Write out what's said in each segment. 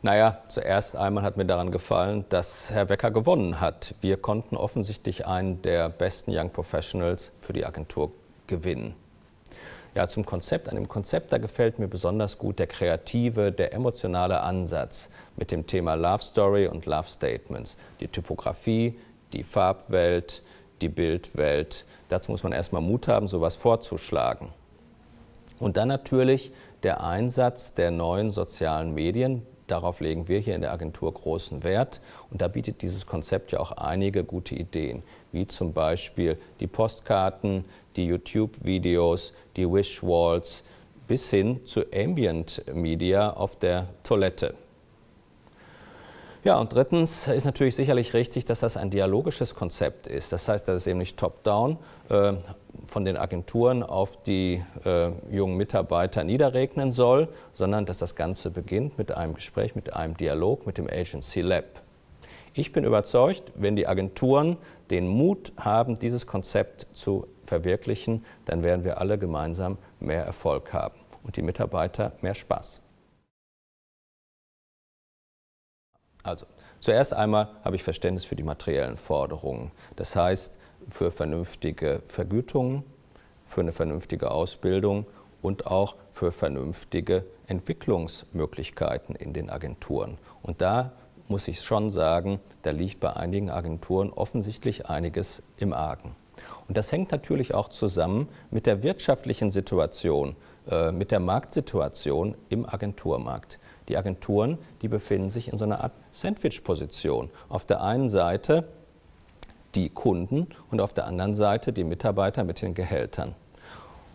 Naja, zuerst einmal hat mir daran gefallen, dass Herr Wecker gewonnen hat. Wir konnten offensichtlich einen der besten Young Professionals für die Agentur gewinnen. Ja, zum Konzept. An dem Konzept, da gefällt mir besonders gut der kreative, der emotionale Ansatz mit dem Thema Love Story und Love Statements. Die Typografie, die Farbwelt, die Bildwelt. Dazu muss man erstmal Mut haben, sowas vorzuschlagen. Und dann natürlich der Einsatz der neuen sozialen Medien, Darauf legen wir hier in der Agentur großen Wert. Und da bietet dieses Konzept ja auch einige gute Ideen, wie zum Beispiel die Postkarten, die YouTube-Videos, die Wishwalls bis hin zu Ambient-Media auf der Toilette. Ja, und drittens ist natürlich sicherlich richtig, dass das ein dialogisches Konzept ist. Das heißt, dass es eben nicht top-down äh, von den Agenturen auf die äh, jungen Mitarbeiter niederregnen soll, sondern dass das Ganze beginnt mit einem Gespräch, mit einem Dialog mit dem Agency Lab. Ich bin überzeugt, wenn die Agenturen den Mut haben, dieses Konzept zu verwirklichen, dann werden wir alle gemeinsam mehr Erfolg haben und die Mitarbeiter mehr Spaß. Also, zuerst einmal habe ich Verständnis für die materiellen Forderungen. Das heißt, für vernünftige Vergütungen, für eine vernünftige Ausbildung und auch für vernünftige Entwicklungsmöglichkeiten in den Agenturen. Und da muss ich schon sagen, da liegt bei einigen Agenturen offensichtlich einiges im Argen. Und das hängt natürlich auch zusammen mit der wirtschaftlichen Situation, äh, mit der Marktsituation im Agenturmarkt. Die Agenturen, die befinden sich in so einer Art Sandwich-Position. Auf der einen Seite die Kunden und auf der anderen Seite die Mitarbeiter mit den Gehältern.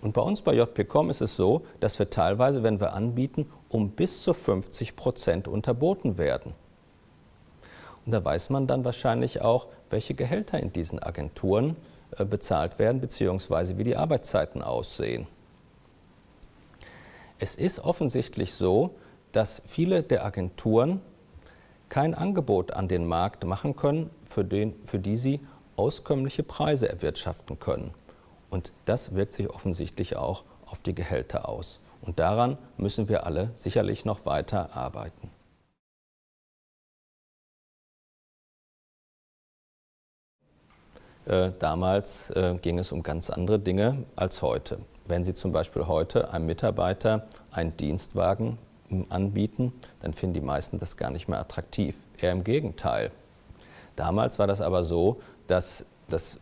Und bei uns bei JPCOM ist es so, dass wir teilweise, wenn wir anbieten, um bis zu 50 Prozent unterboten werden. Und da weiß man dann wahrscheinlich auch, welche Gehälter in diesen Agenturen äh, bezahlt werden, beziehungsweise wie die Arbeitszeiten aussehen. Es ist offensichtlich so, dass viele der Agenturen kein Angebot an den Markt machen können, für, den, für die sie auskömmliche Preise erwirtschaften können. Und das wirkt sich offensichtlich auch auf die Gehälter aus. Und daran müssen wir alle sicherlich noch weiter arbeiten. Äh, damals äh, ging es um ganz andere Dinge als heute. Wenn Sie zum Beispiel heute einem Mitarbeiter einen Dienstwagen anbieten, dann finden die meisten das gar nicht mehr attraktiv. Eher im Gegenteil. Damals war das aber so, dass das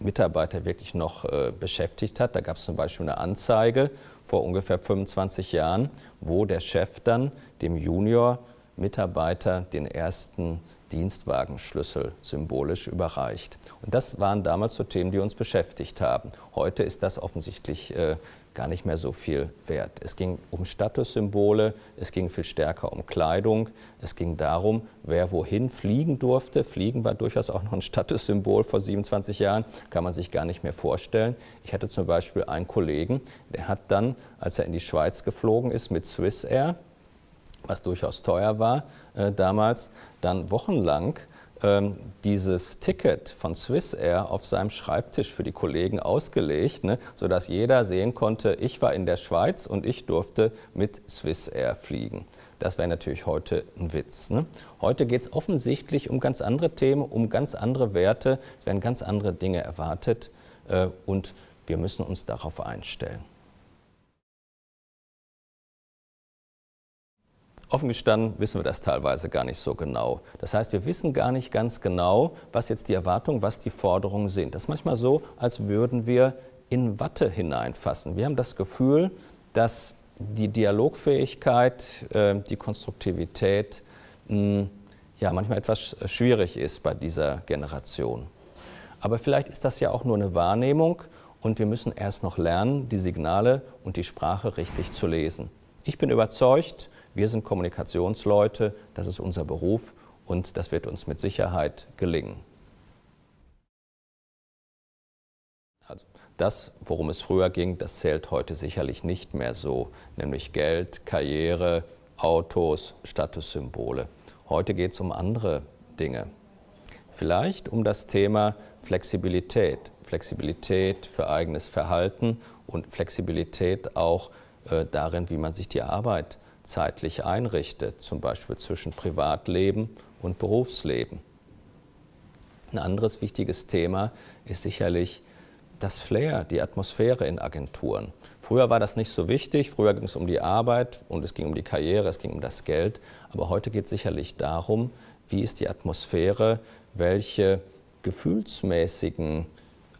Mitarbeiter wirklich noch äh, beschäftigt hat. Da gab es zum Beispiel eine Anzeige vor ungefähr 25 Jahren, wo der Chef dann dem Junior Mitarbeiter den ersten Dienstwagenschlüssel symbolisch überreicht. Und das waren damals so Themen, die uns beschäftigt haben. Heute ist das offensichtlich äh, gar nicht mehr so viel wert. Es ging um Statussymbole, es ging viel stärker um Kleidung, es ging darum, wer wohin fliegen durfte. Fliegen war durchaus auch noch ein Statussymbol vor 27 Jahren, kann man sich gar nicht mehr vorstellen. Ich hatte zum Beispiel einen Kollegen, der hat dann, als er in die Schweiz geflogen ist mit Swissair, was durchaus teuer war äh, damals, dann wochenlang ähm, dieses Ticket von Swissair auf seinem Schreibtisch für die Kollegen ausgelegt, ne, sodass jeder sehen konnte, ich war in der Schweiz und ich durfte mit Swissair fliegen. Das wäre natürlich heute ein Witz. Ne? Heute geht es offensichtlich um ganz andere Themen, um ganz andere Werte. Es werden ganz andere Dinge erwartet äh, und wir müssen uns darauf einstellen. Offen gestanden wissen wir das teilweise gar nicht so genau. Das heißt, wir wissen gar nicht ganz genau, was jetzt die Erwartungen, was die Forderungen sind. Das ist manchmal so, als würden wir in Watte hineinfassen. Wir haben das Gefühl, dass die Dialogfähigkeit, ähm, die Konstruktivität hm, ja manchmal etwas schwierig ist bei dieser Generation. Aber vielleicht ist das ja auch nur eine Wahrnehmung und wir müssen erst noch lernen, die Signale und die Sprache richtig zu lesen. Ich bin überzeugt, wir sind Kommunikationsleute, das ist unser Beruf und das wird uns mit Sicherheit gelingen. Also das, worum es früher ging, das zählt heute sicherlich nicht mehr so, nämlich Geld, Karriere, Autos, Statussymbole. Heute geht es um andere Dinge. Vielleicht um das Thema Flexibilität. Flexibilität für eigenes Verhalten und Flexibilität auch äh, darin, wie man sich die Arbeit zeitlich einrichtet, zum Beispiel zwischen Privatleben und Berufsleben. Ein anderes wichtiges Thema ist sicherlich das Flair, die Atmosphäre in Agenturen. Früher war das nicht so wichtig, früher ging es um die Arbeit und es ging um die Karriere, es ging um das Geld, aber heute geht es sicherlich darum, wie ist die Atmosphäre, welche gefühlsmäßigen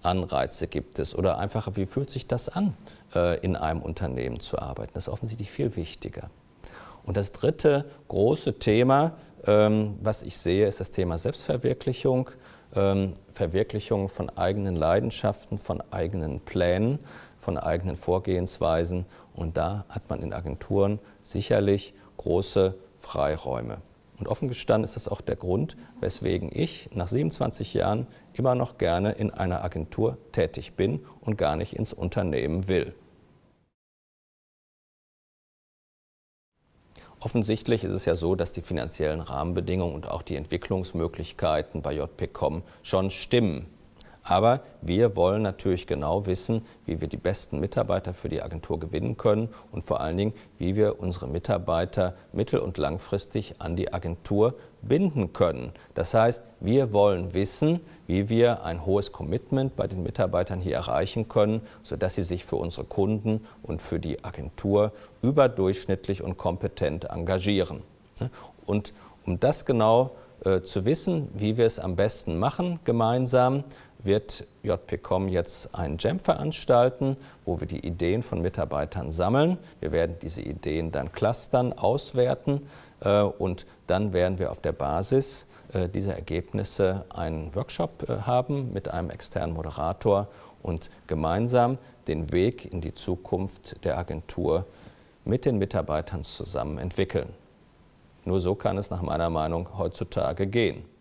Anreize gibt es oder einfach, wie fühlt sich das an, äh, in einem Unternehmen zu arbeiten. Das ist offensichtlich viel wichtiger. Und das dritte große Thema, ähm, was ich sehe, ist das Thema Selbstverwirklichung, ähm, Verwirklichung von eigenen Leidenschaften, von eigenen Plänen, von eigenen Vorgehensweisen. Und da hat man in Agenturen sicherlich große Freiräume. Und offen gestanden ist das auch der Grund, weswegen ich nach 27 Jahren immer noch gerne in einer Agentur tätig bin und gar nicht ins Unternehmen will. Offensichtlich ist es ja so, dass die finanziellen Rahmenbedingungen und auch die Entwicklungsmöglichkeiten bei JPCOM schon stimmen. Aber wir wollen natürlich genau wissen, wie wir die besten Mitarbeiter für die Agentur gewinnen können und vor allen Dingen, wie wir unsere Mitarbeiter mittel- und langfristig an die Agentur binden können. Das heißt, wir wollen wissen, wie wir ein hohes Commitment bei den Mitarbeitern hier erreichen können, sodass sie sich für unsere Kunden und für die Agentur überdurchschnittlich und kompetent engagieren. Und um das genau zu äh, zu wissen, wie wir es am besten machen gemeinsam, wird JPCOM jetzt einen Jam veranstalten, wo wir die Ideen von Mitarbeitern sammeln. Wir werden diese Ideen dann clustern, auswerten äh, und dann werden wir auf der Basis äh, dieser Ergebnisse einen Workshop haben mit einem externen Moderator und gemeinsam den Weg in die Zukunft der Agentur mit den Mitarbeitern zusammen entwickeln. Nur so kann es nach meiner Meinung heutzutage gehen.